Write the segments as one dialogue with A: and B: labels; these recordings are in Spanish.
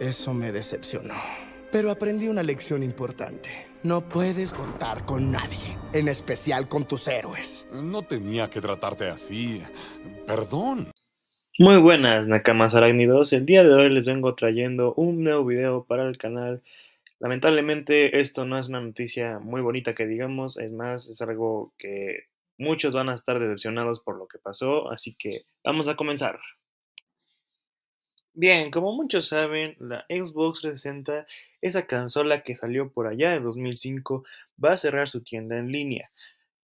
A: Eso me decepcionó. Pero aprendí una lección importante. No puedes contar con nadie, en especial con tus héroes. No tenía que tratarte así. Perdón. Muy buenas, Nakamas Arácnidos. El día de hoy les vengo trayendo un nuevo video para el canal. Lamentablemente esto no es una noticia muy bonita que digamos, es más, es algo que muchos van a estar decepcionados por lo que pasó, así que vamos a comenzar. Bien, como muchos saben, la Xbox 360, esa consola que salió por allá de 2005, va a cerrar su tienda en línea,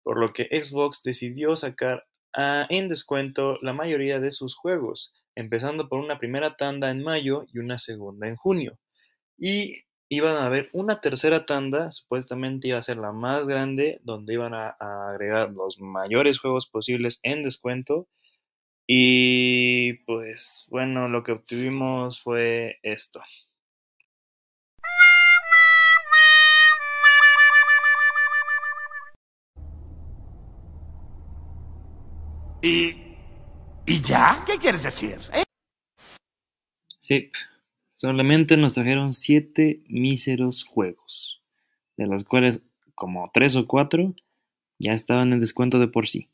A: por lo que Xbox decidió sacar ah, en descuento la mayoría de sus juegos, empezando por una primera tanda en mayo y una segunda en junio. Y iban a haber una tercera tanda, supuestamente iba a ser la más grande, donde iban a agregar los mayores juegos posibles en descuento y pues bueno, lo que obtuvimos fue esto. ¿Y, ¿Y ya? ¿Qué quieres decir? Eh, sí, solamente nos trajeron siete míseros juegos, de los cuales como tres o cuatro ya estaban en descuento de por sí.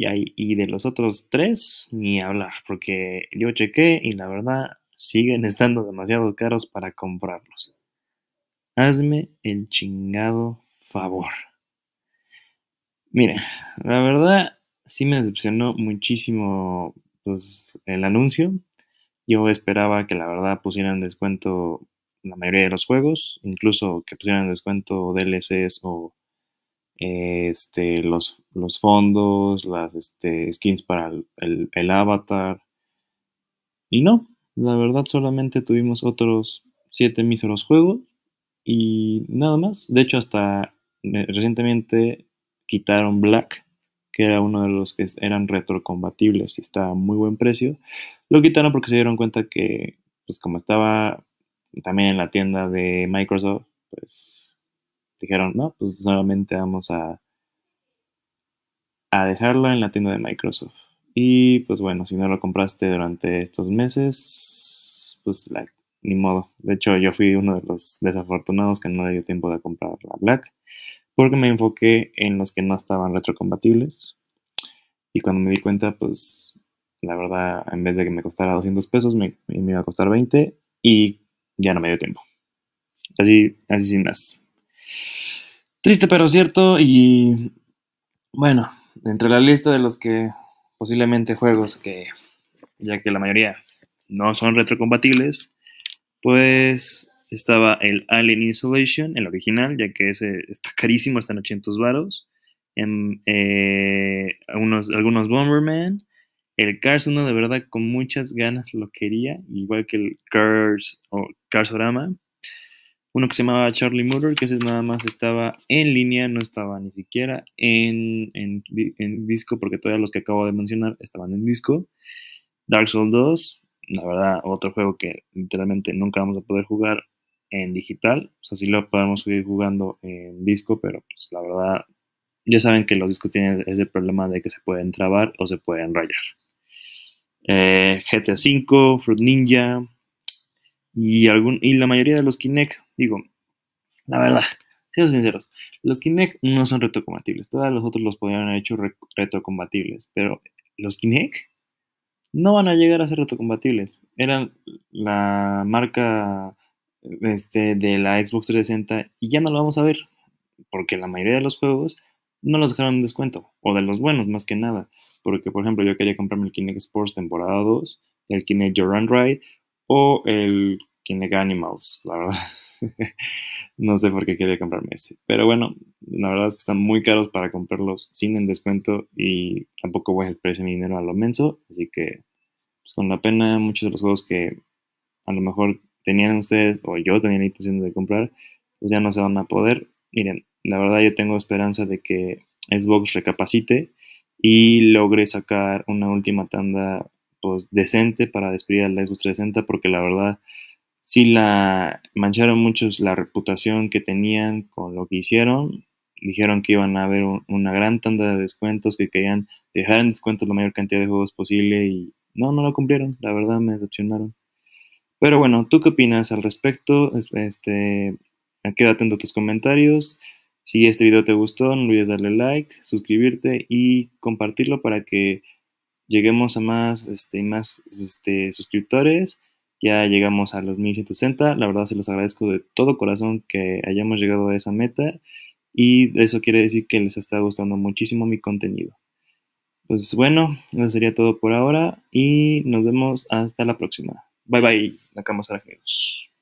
A: Y, de los otros tres, ni hablar, porque yo chequé y la verdad siguen estando demasiado caros para comprarlos. Hazme el chingado favor. Mira, la verdad sí me decepcionó muchísimo pues, el anuncio. Yo esperaba que la verdad pusieran descuento la mayoría de los juegos, incluso que pusieran descuento DLCs o este, los, los, fondos, las este, skins para el, avatar. Y no, la verdad solamente tuvimos otros 7 míseros juegos y nada más. De hecho, hasta recientemente quitaron Black, que era uno de los que eran retrocombatibles y estaba a muy buen precio. Lo quitaron porque se dieron cuenta que, pues como estaba también en la tienda de Microsoft, pues dijeron, no, pues solamente vamos a, a dejarlo en la tienda de Microsoft. Y pues bueno, si no lo compraste durante estos meses, pues ni modo. De hecho, yo fui uno de los desafortunados que no le dio tiempo de comprar la Black, porque me enfoqué en los que no estaban retrocompatibles. Y cuando me di cuenta, pues la verdad, en vez de que me costara 200 pesos, me, me iba a costar 20 y ya no me dio tiempo. Así, así sin más. Triste pero cierto y bueno, entre la lista de los que posiblemente juegos que, ya que la mayoría no son retrocompatibles, pues estaba el Alien Isolation, el original, ya que ese está carísimo, está en 800 varos. Em, eh, algunos, algunos Bomberman. El Cars 1 de verdad con muchas ganas lo quería, igual que el Cars o Carsorama uno que se llamaba Charlie Murder, que ese nada más estaba en línea, no estaba ni siquiera en, disco, porque todos los que acabo de mencionar estaban en disco. Dark Souls 2, la verdad, otro juego que literalmente nunca vamos a poder jugar en digital. O sea, sí lo podemos seguir jugando en disco, pero pues la verdad, ya saben que los discos tienen ese problema de que se pueden trabar o se pueden rayar. Eh, GTA V, Fruit Ninja y, algún, y la mayoría de los Kinect Digo, la verdad, siendo sinceros, los Kinect no son retrocompatibles. Todos los otros los podrían haber hecho retrocompatibles, pero los Kinect no van a llegar a ser retrocompatibles. Eran la marca este, de la Xbox 360 y ya no lo vamos a ver, porque la mayoría de los juegos no los dejaron en descuento, o de los buenos más que nada. Porque, por ejemplo, yo quería comprarme el Kinect Sports temporada 2, el Kinect run Ride o el Kinect Animals, la verdad. no sé por qué quería comprarme ese. Pero bueno, la verdad es que están muy caros para comprarlos sin el descuento y tampoco voy a desperdiciar mi dinero a lo menso. Así que, pues con la pena, muchos de los juegos que a lo mejor tenían ustedes o yo tenía la intención de comprar, pues ya no se van a poder. Miren, la verdad yo tengo esperanza de que Xbox recapacite y logre sacar una última tanda pues decente para despedir la Xbox 360 porque la verdad si la mancharon muchos la reputación que tenían con lo que hicieron. Dijeron que iban a haber una gran tanda de descuentos, que querían dejar en descuentos la mayor cantidad de juegos posible y no, no lo cumplieron. La verdad me decepcionaron. Pero bueno, ¿tú qué opinas al respecto? Este, atento a tus comentarios. Si este video te gustó, no olvides darle like, suscribirte y compartirlo para que lleguemos a más, este, más este, suscriptores ya llegamos a los 1160, La verdad se los agradezco de todo corazón que hayamos llegado a esa meta. Y eso quiere decir que les está gustando muchísimo mi contenido. Pues bueno, eso sería todo por ahora. Y nos vemos hasta la próxima. Bye bye. Acá a